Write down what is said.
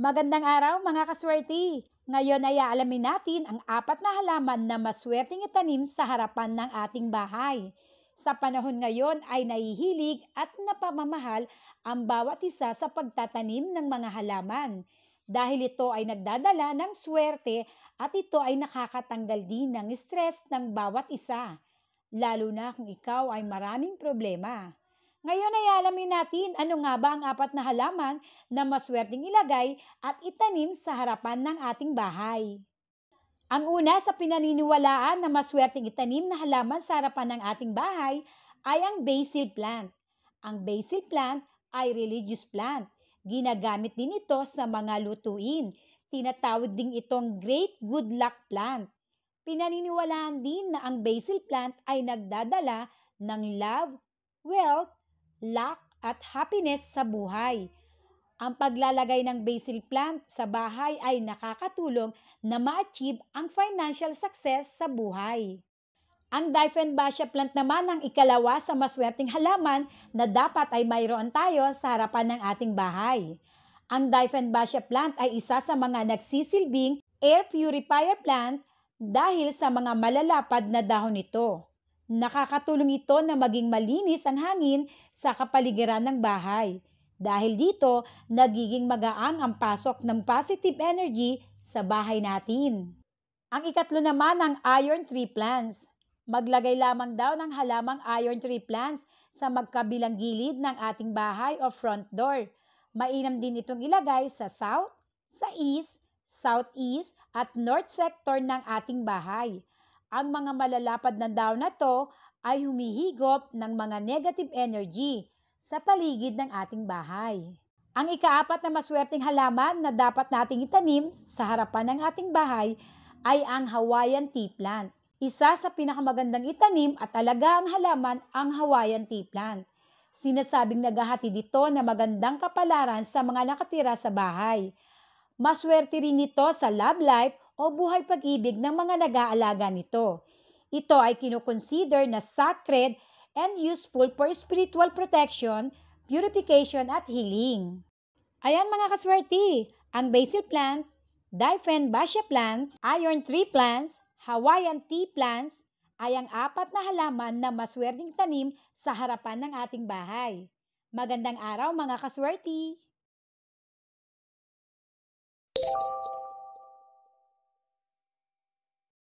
Magandang araw mga kaswerte! Ngayon ay aalamin natin ang apat na halaman na maswerteng itanim sa harapan ng ating bahay. Sa panahon ngayon ay nahihilig at napamamahal ang bawat isa sa pagtatanim ng mga halaman. Dahil ito ay nagdadala ng swerte at ito ay nakakatanggal din ng stress ng bawat isa. Lalo na kung ikaw ay maraming problema. Ngayon ay alamin natin ano nga ba ang apat na halaman na maswerteng ilagay at itanim sa harapan ng ating bahay. Ang una sa pinaniniwalaan na maswerteng itanim na halaman sa harapan ng ating bahay ay ang basil plant. Ang basil plant ay religious plant. Ginagamit din ito sa mga lutuin. Tinatawag ding itong great good luck plant. Pinaniniwalaan din na ang basil plant ay nagdadala ng love, wealth, luck at happiness sa buhay. Ang paglalagay ng basil plant sa bahay ay nakakatulong na ma-achieve ang financial success sa buhay. Ang Dieffenbachia plant naman ang ikalawa sa maswerteng halaman na dapat ay mayroon tayo sa harapan ng ating bahay. Ang Dieffenbachia plant ay isa sa mga nagsisilbing air purifier plant dahil sa mga malalapad na dahon nito. Nakakatulong ito na maging malinis ang hangin sa kapaligiran ng bahay. Dahil dito, nagiging magaan ang pasok ng positive energy sa bahay natin. Ang ikatlo naman ang iron tree plants. Maglagay lamang daw ng halamang iron tree plants sa magkabilang gilid ng ating bahay o front door. Mainam din itong ilagay sa south, sa east, southeast at north sector ng ating bahay. Ang mga malalapad na daw na to ay humihigop ng mga negative energy sa paligid ng ating bahay. Ang ikaapat na maswerteng halaman na dapat nating itanim sa harapan ng ating bahay ay ang Hawaiian tea plant. Isa sa pinakamagandang itanim at talaga ang halaman ang Hawaiian tea plant. Sinasabing naghahati dito na magandang kapalaran sa mga nakatira sa bahay. Maswerte rin ito sa love life o buhay pag-ibig ng mga nag-aalaga nito. Ito ay kinukonsider na sacred and useful for spiritual protection, purification at healing. Ayan mga kaswerte, ang basil plant, Diphenbasia plant, iron tree plants, Hawaiian tea plants ay ang apat na halaman na maswerteng tanim sa harapan ng ating bahay. Magandang araw mga kaswerte!